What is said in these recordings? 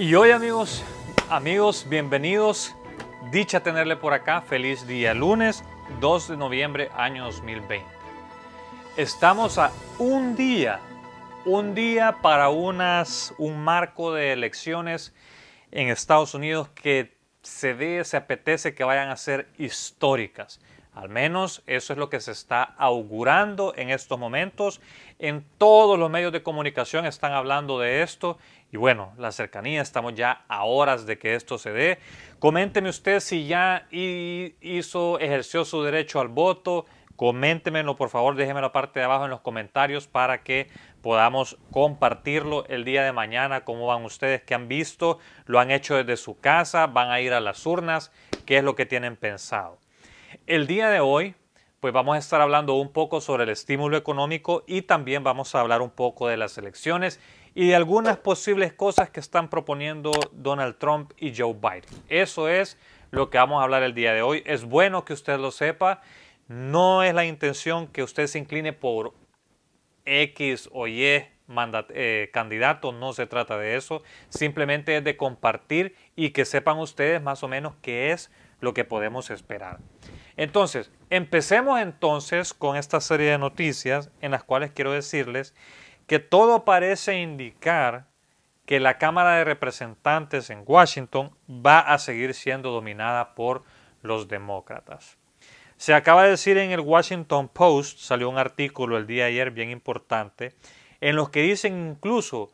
Y hoy amigos, amigos, bienvenidos. Dicha tenerle por acá. Feliz día lunes 2 de noviembre año 2020. Estamos a un día, un día para unas, un marco de elecciones en Estados Unidos que se ve, se apetece que vayan a ser históricas. Al menos eso es lo que se está augurando en estos momentos. En todos los medios de comunicación están hablando de esto y bueno, la cercanía, estamos ya a horas de que esto se dé. Coménteme usted si ya hizo, ejerció su derecho al voto. Coméntemelo, por favor, déjeme la parte de abajo en los comentarios para que podamos compartirlo el día de mañana. ¿Cómo van ustedes? ¿Qué han visto? ¿Lo han hecho desde su casa? ¿Van a ir a las urnas? ¿Qué es lo que tienen pensado? El día de hoy, pues vamos a estar hablando un poco sobre el estímulo económico y también vamos a hablar un poco de las elecciones y de algunas posibles cosas que están proponiendo Donald Trump y Joe Biden. Eso es lo que vamos a hablar el día de hoy. Es bueno que usted lo sepa. No es la intención que usted se incline por X o Y eh, candidato, no se trata de eso, simplemente es de compartir y que sepan ustedes más o menos qué es lo que podemos esperar. Entonces, empecemos entonces con esta serie de noticias en las cuales quiero decirles que todo parece indicar que la Cámara de Representantes en Washington va a seguir siendo dominada por los demócratas. Se acaba de decir en el Washington Post, salió un artículo el día ayer bien importante, en los que dicen incluso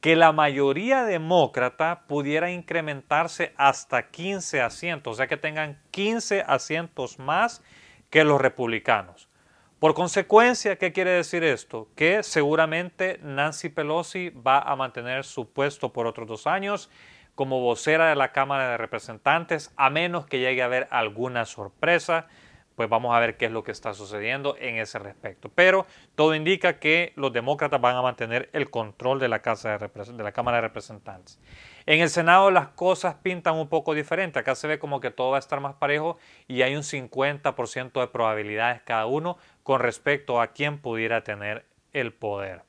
que la mayoría demócrata pudiera incrementarse hasta 15 asientos, o sea que tengan 15 asientos más que los republicanos. Por consecuencia, ¿qué quiere decir esto? Que seguramente Nancy Pelosi va a mantener su puesto por otros dos años como vocera de la Cámara de Representantes, a menos que llegue a haber alguna sorpresa, pues vamos a ver qué es lo que está sucediendo en ese respecto. Pero todo indica que los demócratas van a mantener el control de la, Cámara de Representantes. En el Senado las cosas pintan un poco diferente, acá se ve como que todo va a estar más parejo y hay un 50% de probabilidades cada uno con respecto a quién pudiera tener el poder.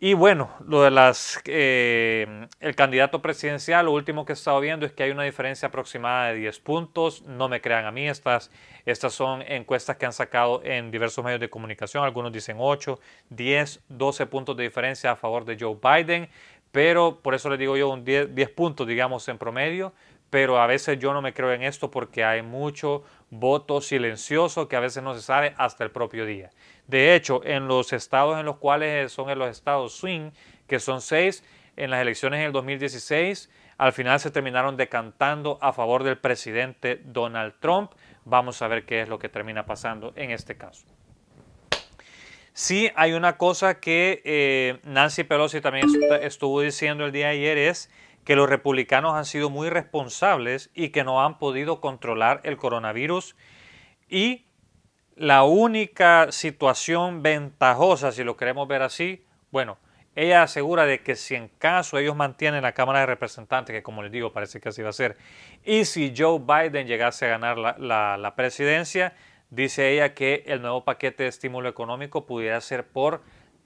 Y bueno, lo de las, eh, el candidato presidencial, lo último que he estado viendo es que hay una diferencia aproximada de 10 puntos. No me crean a mí, estas, estas son encuestas que han sacado en diversos medios de comunicación. Algunos dicen 8, 10, 12 puntos de diferencia a favor de Joe Biden. Pero por eso le digo yo, un 10, 10 puntos, digamos, en promedio pero a veces yo no me creo en esto porque hay mucho voto silencioso que a veces no se sabe hasta el propio día. De hecho, en los estados en los cuales son en los estados swing, que son seis, en las elecciones en el 2016, al final se terminaron decantando a favor del presidente Donald Trump. Vamos a ver qué es lo que termina pasando en este caso. Sí, hay una cosa que eh, Nancy Pelosi también estuvo diciendo el día de ayer es que los republicanos han sido muy responsables y que no han podido controlar el coronavirus y la única situación ventajosa, si lo queremos ver así, bueno, ella asegura de que si en caso ellos mantienen la Cámara de Representantes, que como les digo parece que así va a ser, y si Joe Biden llegase a ganar la, presidencia, dice ella que el nuevo paquete de estímulo económico pudiera ser por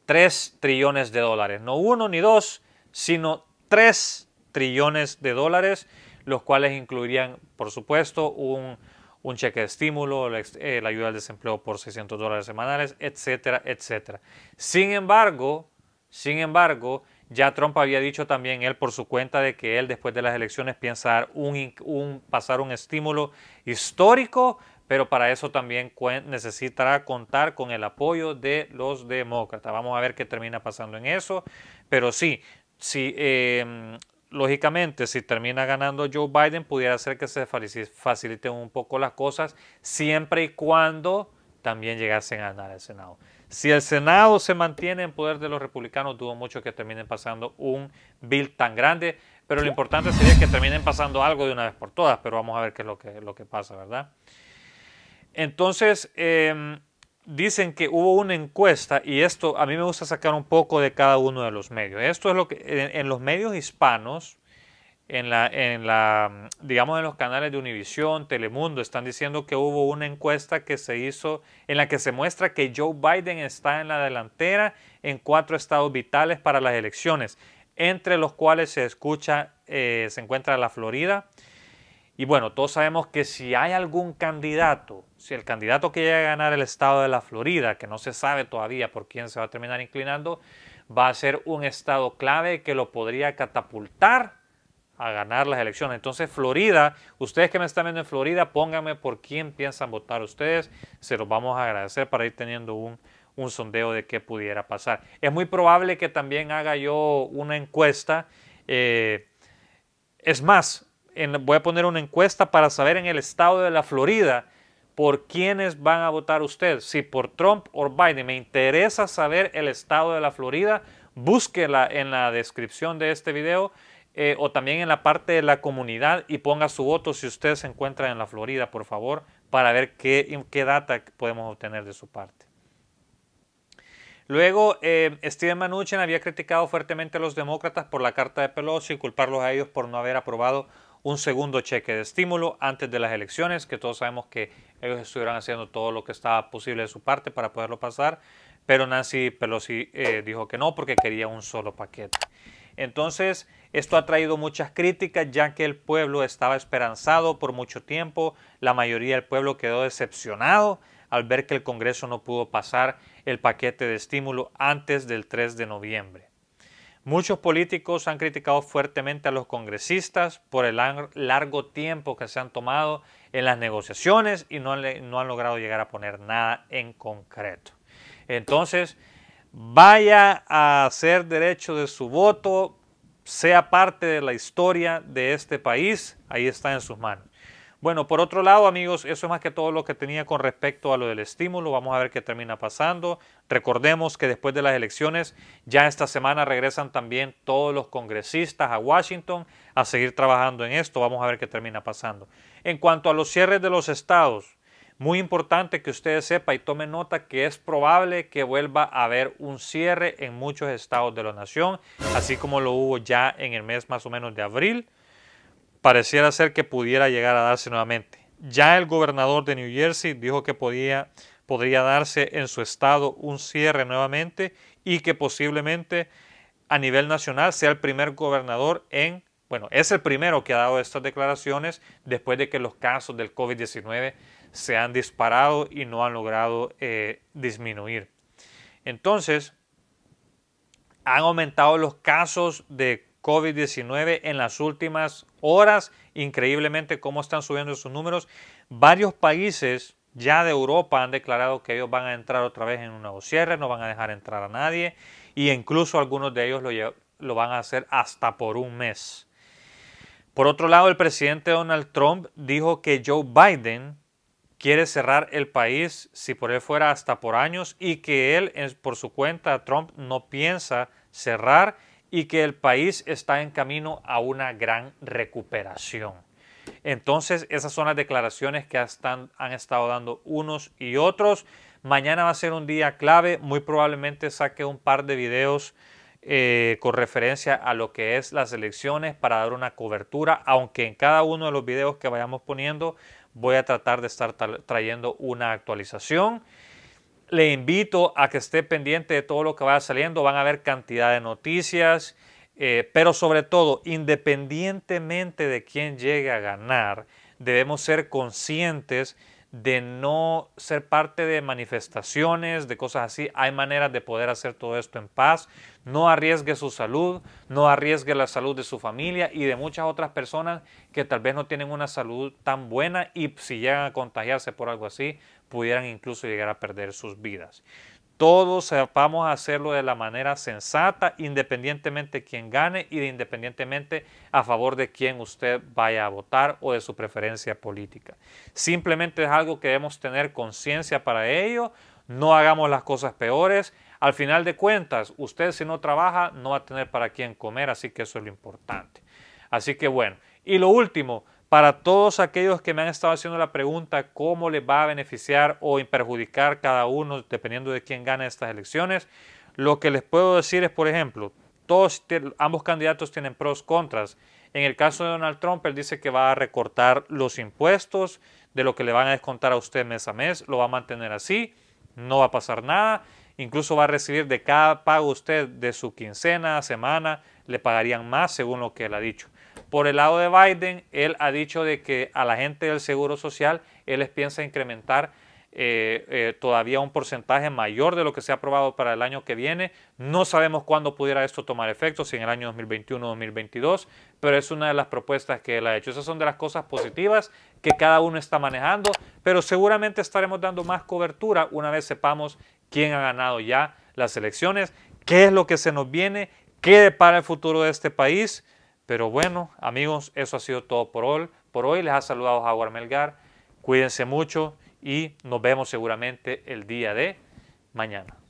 3 trillones de dólares, no uno ni dos, sino 3 trillones de dólares, los cuales incluirían, por supuesto, un, cheque de estímulo, eh, la, ayuda al desempleo por 600 dólares semanales, etcétera, etcétera. Sin embargo, sin embargo, ya Trump había dicho también él por su cuenta de que él después de las elecciones piensa dar un, pasar un estímulo histórico, pero para eso también necesitará contar con el apoyo de los demócratas. Vamos a ver qué termina pasando en eso, pero sí, si sí, em, lógicamente, si termina ganando Joe Biden, pudiera ser que se faciliten un poco las cosas, siempre y cuando también llegasen a ganar el Senado. Si el Senado se mantiene en poder de los republicanos, dudo mucho que terminen pasando un bill tan grande, pero lo importante sería que terminen pasando algo de una vez por todas, pero vamos a ver qué es lo que, pasa, ¿verdad? Entonces, em, dicen que hubo una encuesta y esto a mí me gusta sacar un poco de cada uno de los medios. Esto es lo que en, los medios hispanos, en la, digamos en los canales de Univisión, Telemundo, están diciendo que hubo una encuesta que se hizo en la que se muestra que Joe Biden está en la delantera en cuatro estados vitales para las elecciones, entre los cuales se escucha, eh, se encuentra la Florida, y bueno, todos sabemos que si hay algún candidato, si el candidato que llega a ganar el estado de la Florida, que no se sabe todavía por quién se va a terminar inclinando, va a ser un estado clave que lo podría catapultar a ganar las elecciones. Entonces, Florida, ustedes que me están viendo en Florida, pónganme por quién piensan votar ustedes. Se los vamos a agradecer para ir teniendo un, sondeo de qué pudiera pasar. Es muy probable que también haga yo una encuesta. Eh, es más, voy a poner una encuesta para saber en el estado de la Florida por quiénes van a votar ustedes, si por Trump o Biden. Me interesa saber el estado de la Florida. Búsquela en la descripción de este video eh, o también en la parte de la comunidad y ponga su voto si usted se encuentra en la Florida, por favor, para ver qué, qué data podemos obtener de su parte. Luego, eh, Steven Mnuchin había criticado fuertemente a los demócratas por la carta de Pelosi y culparlos a ellos por no haber aprobado un segundo cheque de estímulo antes de las elecciones, que todos sabemos que ellos estuvieron haciendo todo lo que estaba posible de su parte para poderlo pasar, pero Nancy Pelosi eh, dijo que no porque quería un solo paquete. Entonces, esto ha traído muchas críticas ya que el pueblo estaba esperanzado por mucho tiempo, la mayoría del pueblo quedó decepcionado al ver que el Congreso no pudo pasar el paquete de estímulo antes del 3 de noviembre. Muchos políticos han criticado fuertemente a los congresistas por el largo tiempo que se han tomado en las negociaciones y no, han logrado llegar a poner nada en concreto. Entonces, vaya a hacer derecho de su voto, sea parte de la historia de este país, ahí está en sus manos. Bueno, por otro lado, amigos, eso es más que todo lo que tenía con respecto a lo del estímulo. Vamos a ver qué termina pasando. Recordemos que después de las elecciones, ya esta semana regresan también todos los congresistas a Washington a seguir trabajando en esto. Vamos a ver qué termina pasando. En cuanto a los cierres de los estados, muy importante que ustedes sepan y tomen nota que es probable que vuelva a haber un cierre en muchos estados de la nación, así como lo hubo ya en el mes más o menos de abril pareciera ser que pudiera llegar a darse nuevamente. Ya el gobernador de New Jersey dijo que podía, podría darse en su estado un cierre nuevamente y que posiblemente a nivel nacional sea el primer gobernador en, bueno, es el primero que ha dado estas declaraciones después de que los casos del COVID-19 se han disparado y no han logrado eh, disminuir. Entonces, han aumentado los casos de COVID-19 en las últimas horas. Increíblemente cómo están subiendo sus números. Varios países ya de Europa han declarado que ellos van a entrar otra vez en un nuevo cierre, no van a dejar entrar a nadie y incluso algunos de ellos lo, lo van a hacer hasta por un mes. Por otro lado, el presidente Donald Trump dijo que Joe Biden quiere cerrar el país, si por él fuera hasta por años, y que él, por su cuenta, Trump no piensa cerrar y que el país está en camino a una gran recuperación. Entonces, esas son las declaraciones que han estado dando unos y otros. Mañana va a ser un día clave. Muy probablemente saque un par de videos eh, con referencia a lo que es las elecciones para dar una cobertura, aunque en cada uno de los videos que vayamos poniendo voy a tratar de estar trayendo una actualización le invito a que esté pendiente de todo lo que vaya saliendo. Van a haber cantidad de noticias, eh, pero sobre todo, independientemente de quién llegue a ganar, debemos ser conscientes de no ser parte de manifestaciones, de cosas así. Hay maneras de poder hacer todo esto en paz no arriesgue su salud, no arriesgue la salud de su familia y de muchas otras personas que tal vez no tienen una salud tan buena y si llegan a contagiarse por algo así, pudieran incluso llegar a perder sus vidas. Todos vamos a hacerlo de la manera sensata, independientemente de quién gane y independientemente a favor de quién usted vaya a votar o de su preferencia política. Simplemente es algo que debemos tener conciencia para ello. No hagamos las cosas peores, al final de cuentas, usted si no trabaja no va a tener para quién comer, así que eso es lo importante. Así que bueno, y lo último, para todos aquellos que me han estado haciendo la pregunta cómo le va a beneficiar o perjudicar cada uno dependiendo de quién gana estas elecciones, lo que les puedo decir es, por ejemplo, todos, ambos candidatos tienen pros contras. En el caso de Donald Trump, él dice que va a recortar los impuestos de lo que le van a descontar a usted mes a mes, lo va a mantener así, no va a pasar nada. Incluso va a recibir de cada pago usted de su quincena, semana, le pagarían más según lo que él ha dicho. Por el lado de Biden, él ha dicho de que a la gente del Seguro Social él les piensa incrementar eh, eh, todavía un porcentaje mayor de lo que se ha aprobado para el año que viene. No sabemos cuándo pudiera esto tomar efecto, si en el año 2021 o 2022, pero es una de las propuestas que él ha hecho. Esas son de las cosas positivas que cada uno está manejando, pero seguramente estaremos dando más cobertura una vez sepamos quién ha ganado ya las elecciones, qué es lo que se nos viene, qué depara el futuro de este país. Pero bueno, amigos, eso ha sido todo por hoy. Por hoy les ha saludado Jaguar Melgar. Cuídense mucho y nos vemos seguramente el día de mañana.